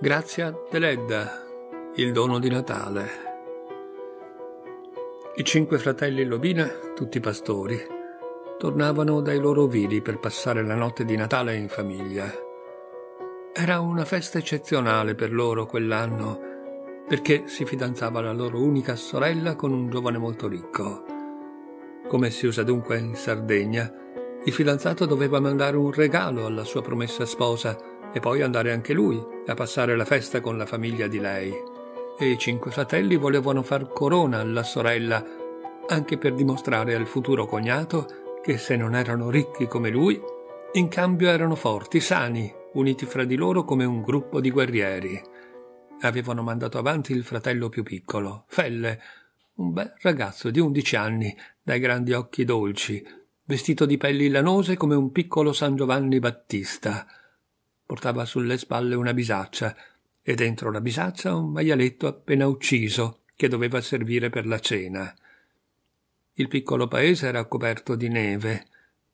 Grazia Deledda, il dono di Natale. I cinque fratelli Lobina, tutti pastori, tornavano dai loro ovili per passare la notte di Natale in famiglia. Era una festa eccezionale per loro quell'anno, perché si fidanzava la loro unica sorella con un giovane molto ricco. Come si usa dunque in Sardegna, il fidanzato doveva mandare un regalo alla sua promessa sposa, e poi andare anche lui a passare la festa con la famiglia di lei. E i cinque fratelli volevano far corona alla sorella, anche per dimostrare al futuro cognato che se non erano ricchi come lui, in cambio erano forti, sani, uniti fra di loro come un gruppo di guerrieri. Avevano mandato avanti il fratello più piccolo, Felle, un bel ragazzo di undici anni, dai grandi occhi dolci, vestito di pelli lanose come un piccolo San Giovanni Battista portava sulle spalle una bisaccia e dentro la bisaccia un maialetto appena ucciso che doveva servire per la cena. Il piccolo paese era coperto di neve.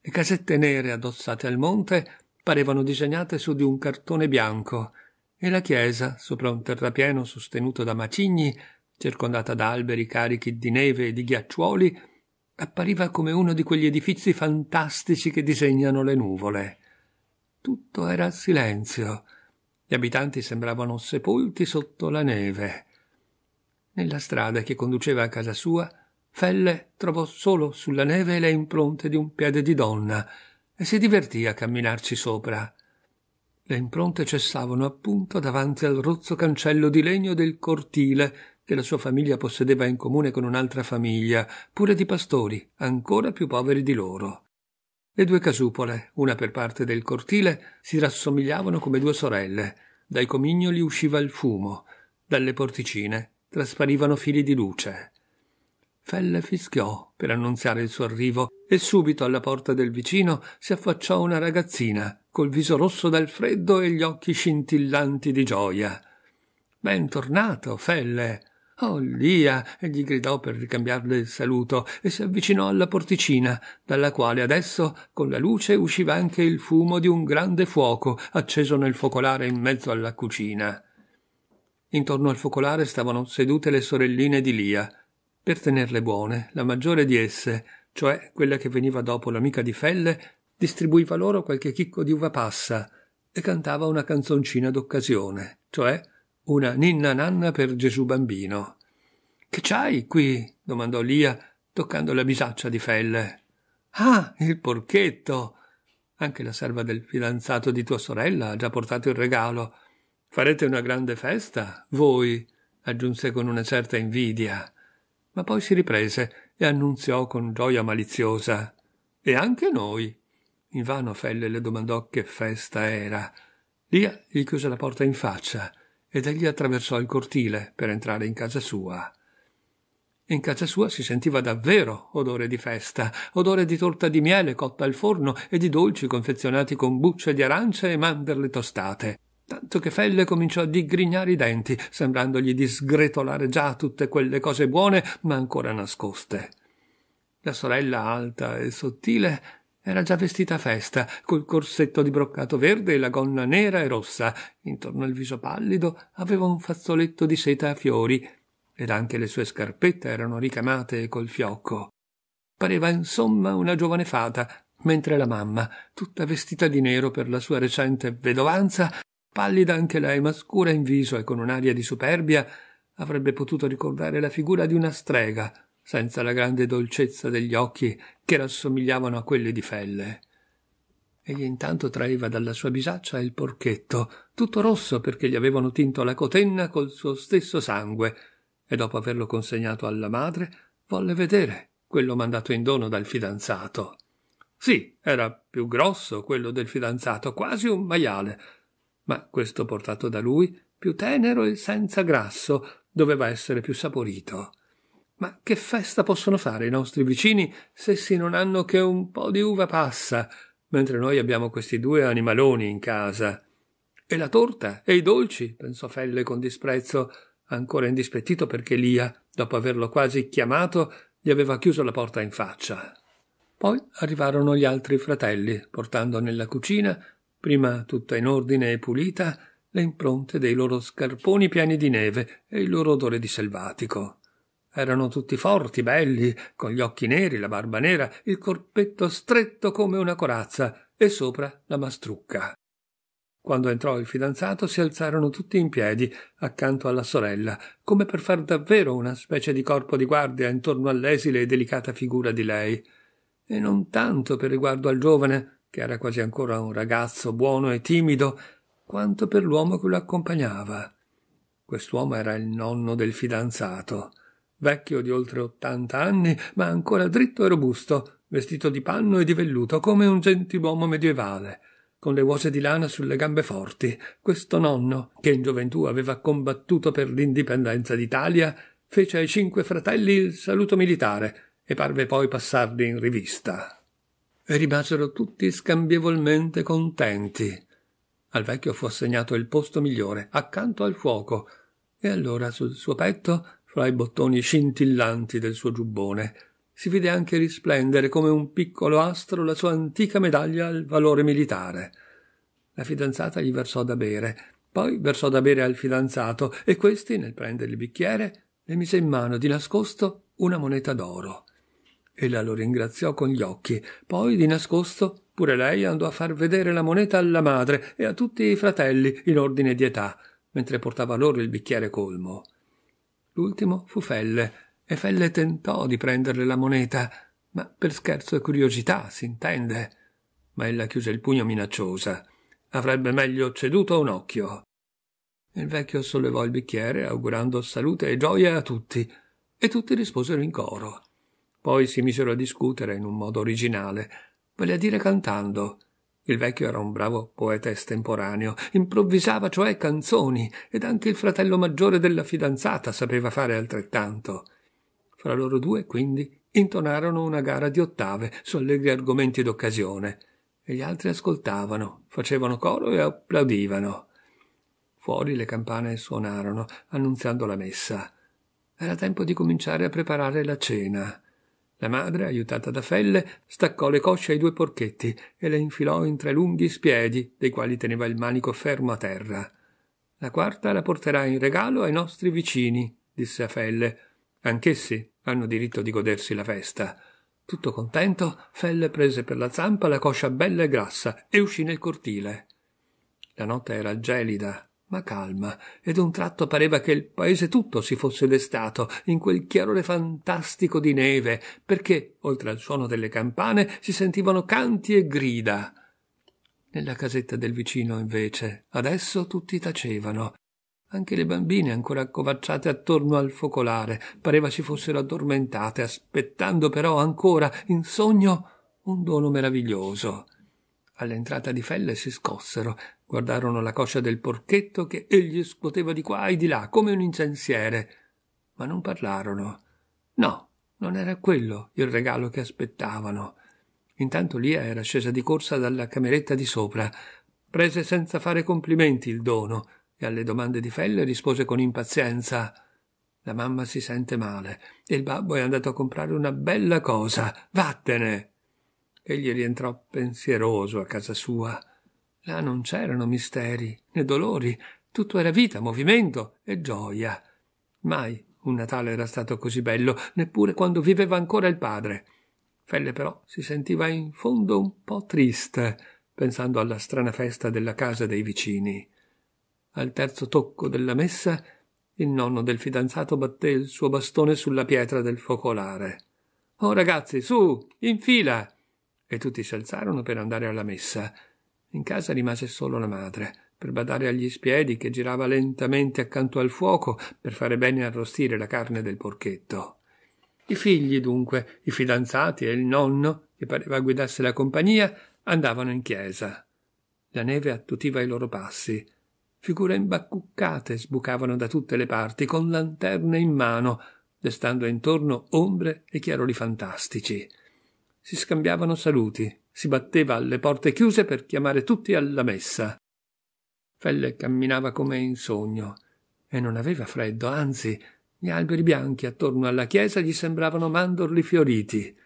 Le casette nere addossate al monte parevano disegnate su di un cartone bianco e la chiesa, sopra un terrapieno sostenuto da macigni, circondata da alberi carichi di neve e di ghiacciuoli, appariva come uno di quegli edifici fantastici che disegnano le nuvole tutto era silenzio. Gli abitanti sembravano sepolti sotto la neve. Nella strada che conduceva a casa sua, Felle trovò solo sulla neve le impronte di un piede di donna e si divertì a camminarci sopra. Le impronte cessavano appunto davanti al rozzo cancello di legno del cortile che la sua famiglia possedeva in comune con un'altra famiglia, pure di pastori, ancora più poveri di loro. Le due casupole, una per parte del cortile, si rassomigliavano come due sorelle. Dai comignoli usciva il fumo, dalle porticine trasparivano fili di luce. Felle fischiò per annunziare il suo arrivo e subito alla porta del vicino si affacciò una ragazzina col viso rosso dal freddo e gli occhi scintillanti di gioia. Ben tornato, Felle, Oh Lia! gli gridò per ricambiarle il saluto e si avvicinò alla porticina, dalla quale adesso con la luce usciva anche il fumo di un grande fuoco acceso nel focolare in mezzo alla cucina. Intorno al focolare stavano sedute le sorelline di Lia. Per tenerle buone, la maggiore di esse, cioè quella che veniva dopo l'amica di Felle, distribuiva loro qualche chicco di uva passa e cantava una canzoncina d'occasione, cioè una ninna nanna per Gesù bambino. Che c'hai qui? domandò Lia, toccando la bisaccia di felle. Ah, il porchetto! Anche la serva del fidanzato di tua sorella ha già portato il regalo. Farete una grande festa, voi, aggiunse con una certa invidia. Ma poi si riprese e annunziò con gioia maliziosa. E anche noi. Invano Felle le domandò che festa era. Lia gli chiuse la porta in faccia ed egli attraversò il cortile per entrare in casa sua. In casa sua si sentiva davvero odore di festa, odore di torta di miele cotta al forno e di dolci confezionati con bucce di arance e mandorle tostate. Tanto che Felle cominciò a digrignare i denti, sembrandogli di sgretolare già tutte quelle cose buone ma ancora nascoste. La sorella alta e sottile era già vestita a festa, col corsetto di broccato verde e la gonna nera e rossa. Intorno al viso pallido aveva un fazzoletto di seta a fiori, ed anche le sue scarpette erano ricamate col fiocco. Pareva insomma una giovane fata, mentre la mamma, tutta vestita di nero per la sua recente vedovanza, pallida anche lei, ma scura in viso e con un'aria di superbia, avrebbe potuto ricordare la figura di una strega senza la grande dolcezza degli occhi che rassomigliavano a quelli di felle. Egli intanto traeva dalla sua bisaccia il porchetto, tutto rosso perché gli avevano tinto la cotenna col suo stesso sangue, e dopo averlo consegnato alla madre, volle vedere quello mandato in dono dal fidanzato. Sì, era più grosso quello del fidanzato, quasi un maiale, ma questo portato da lui, più tenero e senza grasso, doveva essere più saporito. Ma che festa possono fare i nostri vicini se si non hanno che un po' di uva passa, mentre noi abbiamo questi due animaloni in casa? E la torta e i dolci, pensò Felle con disprezzo, ancora indispettito perché Lia, dopo averlo quasi chiamato, gli aveva chiuso la porta in faccia. Poi arrivarono gli altri fratelli, portando nella cucina, prima tutta in ordine e pulita, le impronte dei loro scarponi pieni di neve e il loro odore di selvatico. Erano tutti forti, belli, con gli occhi neri, la barba nera, il corpetto stretto come una corazza e sopra la mastrucca. Quando entrò il fidanzato si alzarono tutti in piedi accanto alla sorella, come per far davvero una specie di corpo di guardia intorno all'esile e delicata figura di lei. E non tanto per riguardo al giovane, che era quasi ancora un ragazzo buono e timido, quanto per l'uomo che lo accompagnava. Quest'uomo era il nonno del fidanzato vecchio di oltre ottanta anni, ma ancora dritto e robusto, vestito di panno e di velluto come un gentiluomo medievale, con le uose di lana sulle gambe forti. Questo nonno, che in gioventù aveva combattuto per l'indipendenza d'Italia, fece ai cinque fratelli il saluto militare e parve poi passarli in rivista. E rimasero tutti scambievolmente contenti. Al vecchio fu assegnato il posto migliore, accanto al fuoco, e allora sul suo petto fra i bottoni scintillanti del suo giubbone. Si vide anche risplendere come un piccolo astro la sua antica medaglia al valore militare. La fidanzata gli versò da bere, poi versò da bere al fidanzato e questi, nel prendere il bicchiere, le mise in mano di nascosto una moneta d'oro. Ella lo ringraziò con gli occhi, poi di nascosto pure lei andò a far vedere la moneta alla madre e a tutti i fratelli in ordine di età, mentre portava loro il bicchiere colmo. L'ultimo fu Felle, e Felle tentò di prenderle la moneta, ma per scherzo e curiosità, si intende. Ma ella chiuse il pugno minacciosa. Avrebbe meglio ceduto un occhio. Il vecchio sollevò il bicchiere, augurando salute e gioia a tutti, e tutti risposero in coro. Poi si misero a discutere in un modo originale, vale a dire cantando. Il vecchio era un bravo poeta estemporaneo, improvvisava cioè canzoni, ed anche il fratello maggiore della fidanzata sapeva fare altrettanto. Fra loro due, quindi, intonarono una gara di ottave su allegri argomenti d'occasione, e gli altri ascoltavano, facevano coro e applaudivano. Fuori le campane suonarono, annunziando la messa. Era tempo di cominciare a preparare la cena. La madre, aiutata da Felle, staccò le cosce ai due porchetti e le infilò in tre lunghi spiedi, dei quali teneva il manico fermo a terra. La quarta la porterà in regalo ai nostri vicini, disse a Felle. Anch'essi hanno diritto di godersi la festa. Tutto contento, Felle prese per la zampa la coscia bella e grassa e uscì nel cortile. La notte era gelida, ma calma, ed un tratto pareva che il paese tutto si fosse destato in quel chiarore fantastico di neve, perché, oltre al suono delle campane, si sentivano canti e grida. Nella casetta del vicino, invece, adesso tutti tacevano. Anche le bambine, ancora accovacciate attorno al focolare, pareva si fossero addormentate, aspettando però ancora, in sogno, un dono meraviglioso. All'entrata di Felle si scossero, guardarono la coscia del porchetto che egli scuoteva di qua e di là come un incensiere, ma non parlarono. No, non era quello il regalo che aspettavano. Intanto Lia era scesa di corsa dalla cameretta di sopra, prese senza fare complimenti il dono e alle domande di Felle rispose con impazienza. La mamma si sente male e il babbo è andato a comprare una bella cosa. Vattene! Egli rientrò pensieroso a casa sua. Là non c'erano misteri né dolori, tutto era vita, movimento e gioia. Mai un Natale era stato così bello, neppure quando viveva ancora il padre. Felle però si sentiva in fondo un po' triste, pensando alla strana festa della casa dei vicini. Al terzo tocco della messa, il nonno del fidanzato batté il suo bastone sulla pietra del focolare. Oh ragazzi, su, in fila! E tutti si alzarono per andare alla messa. In casa rimase solo la madre, per badare agli spiedi che girava lentamente accanto al fuoco per fare bene arrostire la carne del porchetto. I figli, dunque, i fidanzati e il nonno, che pareva guidasse la compagnia, andavano in chiesa. La neve attutiva i loro passi. Figure imbaccuccate sbucavano da tutte le parti, con lanterne in mano, destando intorno ombre e chiarori fantastici. Si scambiavano saluti, si batteva alle porte chiuse per chiamare tutti alla messa. Felle camminava come in sogno e non aveva freddo, anzi gli alberi bianchi attorno alla chiesa gli sembravano mandorli fioriti.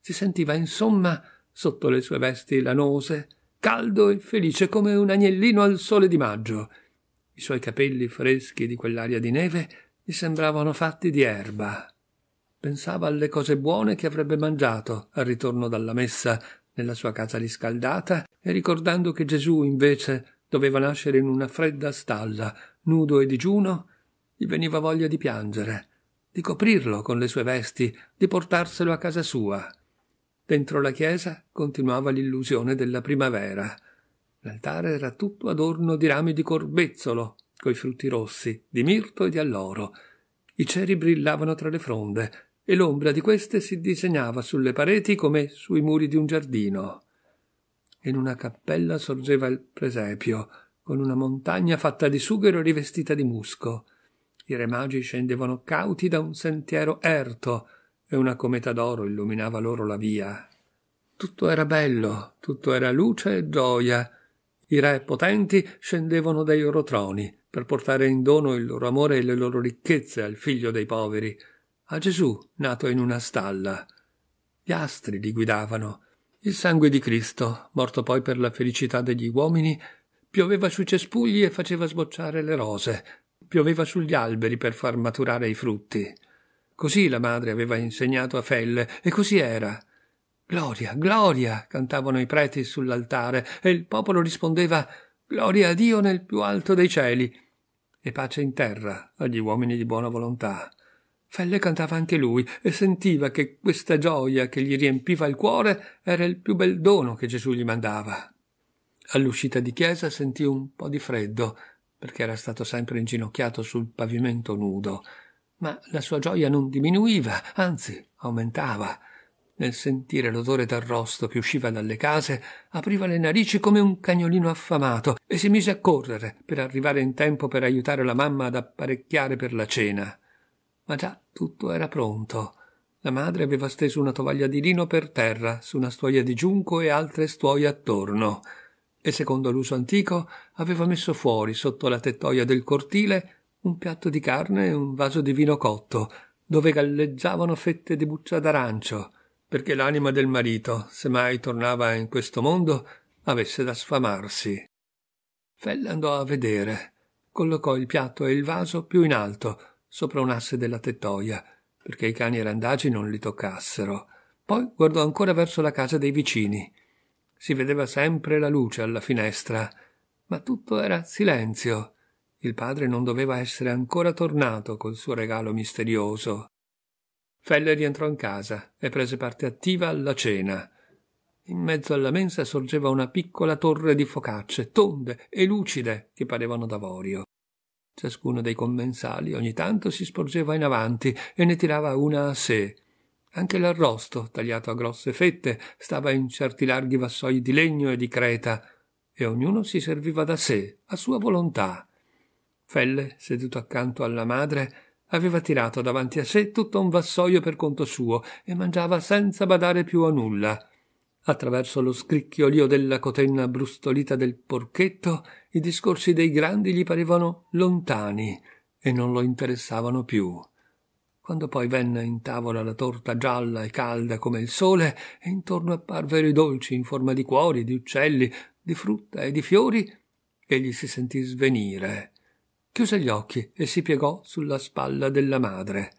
Si sentiva insomma, sotto le sue vesti lanose, caldo e felice come un agnellino al sole di maggio. I suoi capelli freschi di quell'aria di neve gli sembravano fatti di erba. Pensava alle cose buone che avrebbe mangiato al ritorno dalla messa nella sua casa riscaldata e ricordando che Gesù invece doveva nascere in una fredda stalla, nudo e digiuno, gli veniva voglia di piangere, di coprirlo con le sue vesti, di portarselo a casa sua. Dentro la chiesa continuava l'illusione della primavera. L'altare era tutto adorno di rami di corbezzolo, coi frutti rossi, di mirto e di alloro. I ceri brillavano tra le fronde, e l'ombra di queste si disegnava sulle pareti come sui muri di un giardino. In una cappella sorgeva il presepio, con una montagna fatta di sughero rivestita di musco. I re magi scendevano cauti da un sentiero erto e una cometa d'oro illuminava loro la via. Tutto era bello, tutto era luce e gioia. I re potenti scendevano dai loro troni per portare in dono il loro amore e le loro ricchezze al figlio dei poveri a Gesù, nato in una stalla. Gli astri li guidavano. Il sangue di Cristo, morto poi per la felicità degli uomini, pioveva sui cespugli e faceva sbocciare le rose, pioveva sugli alberi per far maturare i frutti. Così la madre aveva insegnato a Felle, e così era. Gloria, gloria, cantavano i preti sull'altare, e il popolo rispondeva Gloria a Dio nel più alto dei cieli, e pace in terra agli uomini di buona volontà. Felle cantava anche lui e sentiva che questa gioia che gli riempiva il cuore era il più bel dono che Gesù gli mandava. All'uscita di chiesa sentì un po' di freddo, perché era stato sempre inginocchiato sul pavimento nudo, ma la sua gioia non diminuiva, anzi aumentava. Nel sentire l'odore d'arrosto che usciva dalle case, apriva le narici come un cagnolino affamato e si mise a correre per arrivare in tempo per aiutare la mamma ad apparecchiare per la cena ma già tutto era pronto. La madre aveva steso una tovaglia di lino per terra, su una stuoia di giunco e altre stuoie attorno, e secondo l'uso antico aveva messo fuori, sotto la tettoia del cortile, un piatto di carne e un vaso di vino cotto, dove galleggiavano fette di buccia d'arancio, perché l'anima del marito, se mai tornava in questo mondo, avesse da sfamarsi. Fell andò a vedere, collocò il piatto e il vaso più in alto, sopra un asse della tettoia, perché i cani randagi non li toccassero. Poi guardò ancora verso la casa dei vicini. Si vedeva sempre la luce alla finestra, ma tutto era silenzio. Il padre non doveva essere ancora tornato col suo regalo misterioso. Feller rientrò in casa e prese parte attiva alla cena. In mezzo alla mensa sorgeva una piccola torre di focacce, tonde e lucide, che parevano d'avorio. Ciascuno dei commensali ogni tanto si sporgeva in avanti e ne tirava una a sé. Anche l'arrosto, tagliato a grosse fette, stava in certi larghi vassoi di legno e di creta, e ognuno si serviva da sé, a sua volontà. Felle, seduto accanto alla madre, aveva tirato davanti a sé tutto un vassoio per conto suo e mangiava senza badare più a nulla. Attraverso lo scricchiolio della cotenna brustolita del porchetto, i discorsi dei grandi gli parevano lontani e non lo interessavano più. Quando poi venne in tavola la torta gialla e calda come il sole, e intorno apparvero i dolci in forma di cuori, di uccelli, di frutta e di fiori, egli si sentì svenire. Chiuse gli occhi e si piegò sulla spalla della madre.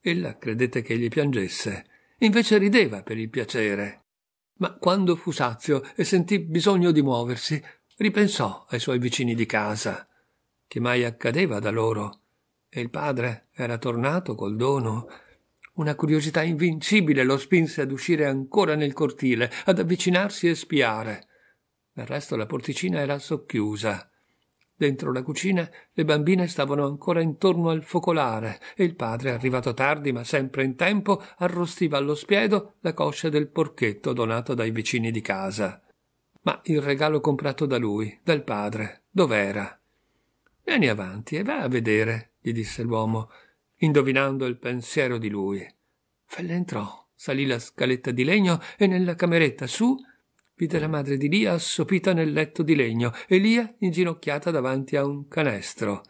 Ella credette che egli piangesse, invece rideva per il piacere ma quando fu sazio e sentì bisogno di muoversi, ripensò ai suoi vicini di casa, che mai accadeva da loro, e il padre era tornato col dono. Una curiosità invincibile lo spinse ad uscire ancora nel cortile, ad avvicinarsi e spiare. Del resto la porticina era socchiusa Dentro la cucina le bambine stavano ancora intorno al focolare e il padre, arrivato tardi ma sempre in tempo, arrostiva allo spiedo la coscia del porchetto donato dai vicini di casa. Ma il regalo comprato da lui, dal padre, dov'era? Vieni avanti e va a vedere, gli disse l'uomo, indovinando il pensiero di lui. Felle entrò, salì la scaletta di legno e nella cameretta su vide la madre di Lia assopita nel letto di legno e Lia inginocchiata davanti a un canestro.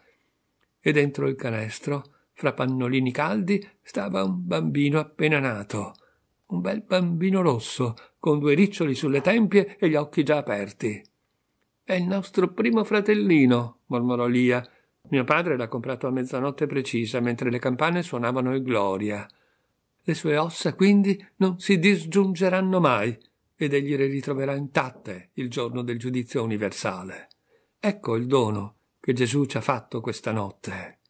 E dentro il canestro, fra pannolini caldi, stava un bambino appena nato. Un bel bambino rosso, con due riccioli sulle tempie e gli occhi già aperti. È il nostro primo fratellino, mormorò Lia. Mio padre l'ha comprato a mezzanotte precisa, mentre le campane suonavano il Gloria. Le sue ossa, quindi, non si disgiungeranno mai ed egli le ritroverà intatte il giorno del giudizio universale. Ecco il dono che Gesù ci ha fatto questa notte.